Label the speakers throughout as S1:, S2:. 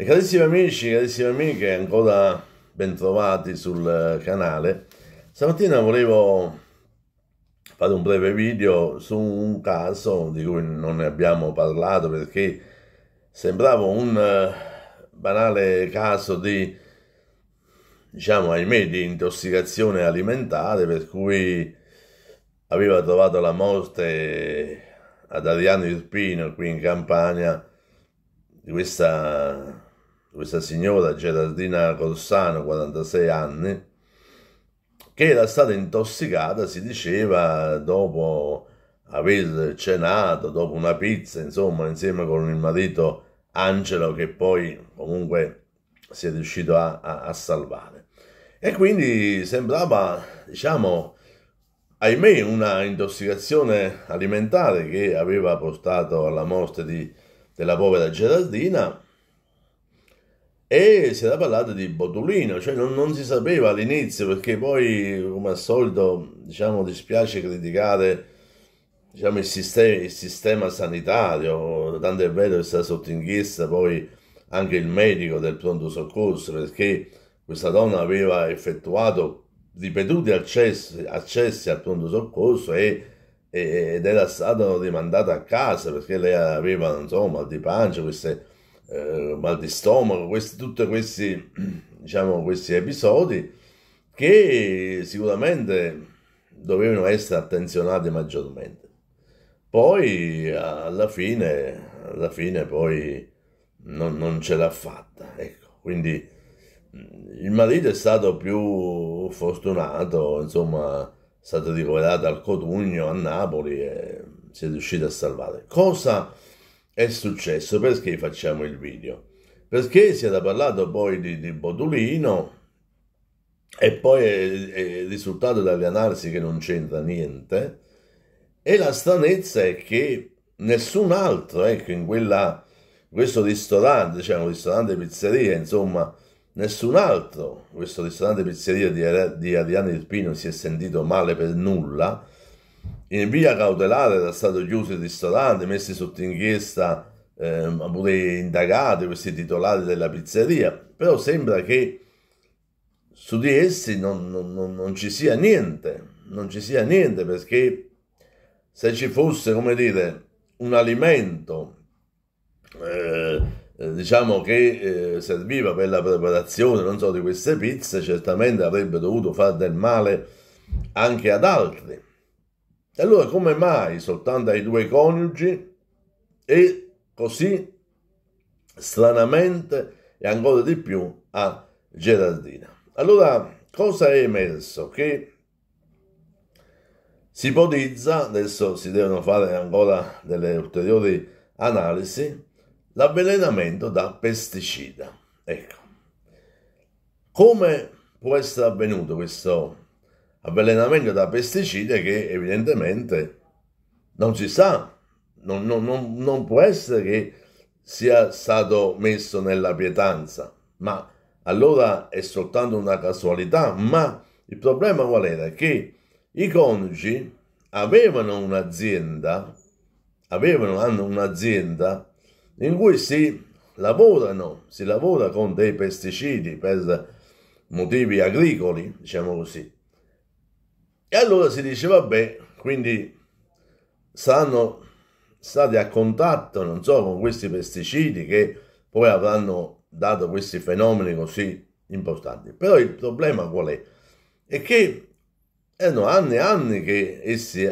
S1: E carissimi amici, carissime amiche, ancora bentrovati sul eh, canale. Stamattina volevo fare un breve video su un caso di cui non ne abbiamo parlato perché sembrava un eh, banale caso di, diciamo, ahimè, di intossicazione alimentare per cui aveva trovato la morte ad Adriano Irpino qui in Campania di questa questa signora Gerardina Corsano, 46 anni, che era stata intossicata, si diceva, dopo aver cenato, dopo una pizza, insomma, insieme con il marito Angelo, che poi comunque si è riuscito a, a, a salvare. E quindi sembrava, diciamo, ahimè, una intossicazione alimentare che aveva portato alla morte di, della povera Gerardina e si era parlato di Botulino, cioè non, non si sapeva all'inizio perché poi, come al solito, diciamo, dispiace criticare diciamo, il, sistema, il, sistema, sanitario, tanto è vero che sta sotto inchiesta poi anche il medico del pronto soccorso perché questa donna aveva effettuato ripetuti accessi, accessi al pronto soccorso e, e, ed era stata rimandata a casa perché lei aveva insomma di pancia queste eh, mal di stomaco, questi, tutti questi, diciamo, questi episodi che sicuramente dovevano essere attenzionati maggiormente. Poi alla fine, alla fine poi non, non ce l'ha fatta, ecco, quindi mm, il marito è stato più fortunato, insomma, è stato ricoverato al Cotugno a Napoli e si è riuscito a salvare. Cosa è successo, perché facciamo il video? Perché si era parlato poi di, di Bodulino e poi è, è risultato dalle analisi che non c'entra niente e la stranezza è che nessun altro, ecco, in quella, questo ristorante, diciamo, ristorante pizzeria, insomma, nessun altro, questo ristorante pizzeria di, di Adriano Irpino si è sentito male per nulla, in via cautelare era stato chiuso il ristorante, messi sotto inchiesta eh, pure indagati questi titolari della pizzeria, però sembra che su di essi non, non, non ci sia niente, non ci sia niente perché se ci fosse, come dire, un alimento eh, diciamo che eh, serviva per la preparazione non so di queste pizze certamente avrebbe dovuto fare del male anche ad altri e allora come mai soltanto ai due coniugi e così stranamente e ancora di più a Gerardina? Allora cosa è emerso? Che si ipotizza, adesso si devono fare ancora delle ulteriori analisi, l'avvelenamento da pesticida. Ecco, come può essere avvenuto questo avvelenamento da pesticide che evidentemente non si sa, non, non, non, non può essere che sia stato messo nella pietanza, ma allora è soltanto una casualità, ma il problema qual era? Che i coniugi avevano un'azienda, avevano, hanno un'azienda in cui si lavorano, si lavora con dei pesticidi per motivi agricoli, diciamo così, e allora si dice, vabbè, quindi saranno stati a contatto, non so, con questi pesticidi che poi avranno dato questi fenomeni così importanti. Però il problema qual è? È che erano anni e anni che essi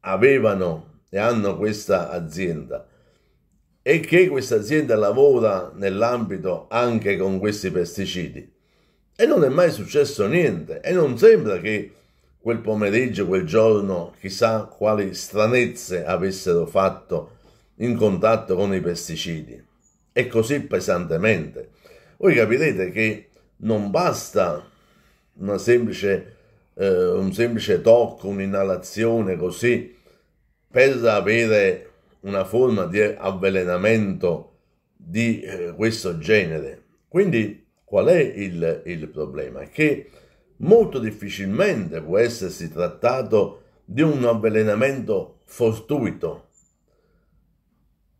S1: avevano e hanno questa azienda e che questa azienda lavora nell'ambito anche con questi pesticidi e non è mai successo niente e non sembra che quel pomeriggio, quel giorno, chissà quali stranezze avessero fatto in contatto con i pesticidi. E così pesantemente. Voi capirete che non basta semplice, eh, un semplice tocco, un'inalazione così, per avere una forma di avvelenamento di eh, questo genere. Quindi qual è il, il problema? Che molto difficilmente può essersi trattato di un avvelenamento fortuito,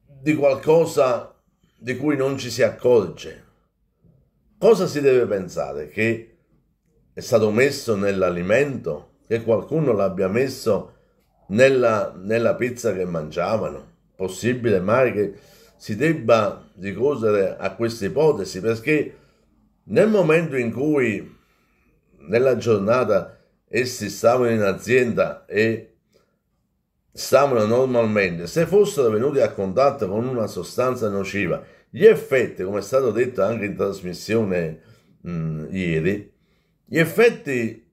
S1: di qualcosa di cui non ci si accorge. Cosa si deve pensare? Che è stato messo nell'alimento? Che qualcuno l'abbia messo nella, nella pizza che mangiavano? Possibile mai che si debba ricorrere a questa ipotesi? Perché nel momento in cui nella giornata essi stavano in azienda e stavano normalmente, se fossero venuti a contatto con una sostanza nociva, gli effetti, come è stato detto anche in trasmissione mh, ieri, gli effetti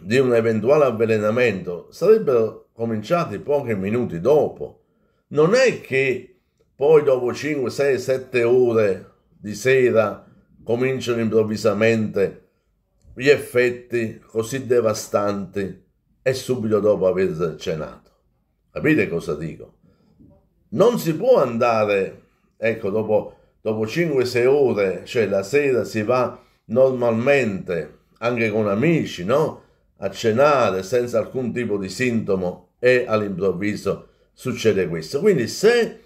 S1: di un eventuale avvelenamento sarebbero cominciati pochi minuti dopo. Non è che poi dopo 5, 6, 7 ore di sera cominciano improvvisamente a gli effetti così devastanti e subito dopo aver cenato. Capite cosa dico? Non si può andare, ecco, dopo, dopo 5-6 ore, cioè la sera si va normalmente, anche con amici, no? A cenare senza alcun tipo di sintomo e all'improvviso succede questo. Quindi se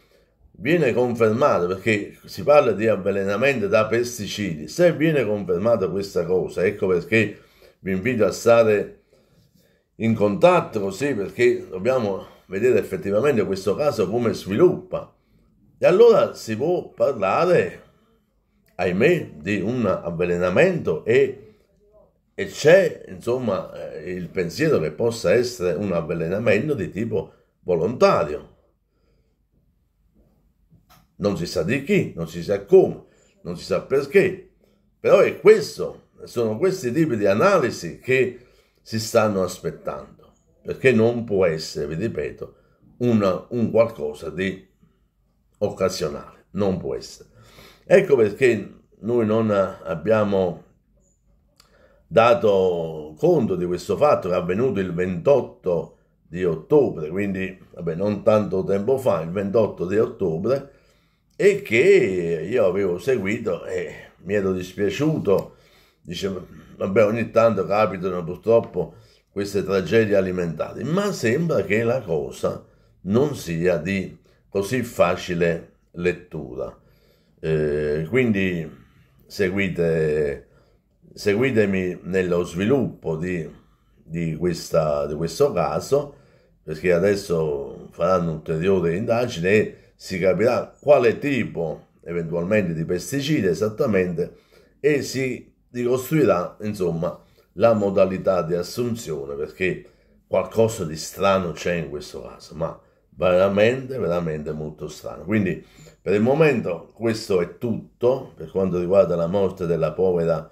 S1: viene confermato perché si parla di avvelenamento da pesticidi, se viene confermata questa cosa, ecco perché vi invito a stare in contatto così perché dobbiamo vedere effettivamente questo caso come sviluppa. E allora si può parlare, ahimè, di un avvelenamento e, e c'è insomma eh, il pensiero che possa essere un avvelenamento di tipo volontario non si sa di chi, non si sa come, non si sa perché, però è questo, sono questi tipi di analisi che si stanno aspettando, perché non può essere, vi ripeto, una, un qualcosa di occasionale, non può essere. Ecco perché noi non abbiamo dato conto di questo fatto che è avvenuto il 28 di ottobre, quindi vabbè, non tanto tempo fa, il 28 di ottobre, e che io avevo seguito e mi ero dispiaciuto. Dicevo, vabbè, ogni tanto capitano purtroppo queste tragedie alimentari, ma sembra che la cosa non sia di così facile lettura. Eh, quindi seguite, seguitemi nello sviluppo di, di, questa, di questo caso, perché adesso faranno ulteriore indagine si capirà quale tipo eventualmente di pesticida esattamente e si ricostruirà insomma la modalità di assunzione perché qualcosa di strano c'è in questo caso ma veramente veramente molto strano quindi per il momento questo è tutto per quanto riguarda la morte della povera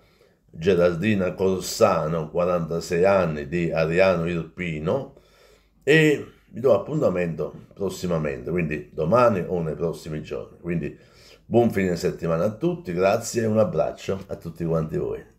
S1: Gerardina Corsano 46 anni di Ariano Irpino e vi do appuntamento prossimamente, quindi domani o nei prossimi giorni. Quindi buon fine settimana a tutti, grazie e un abbraccio a tutti quanti voi.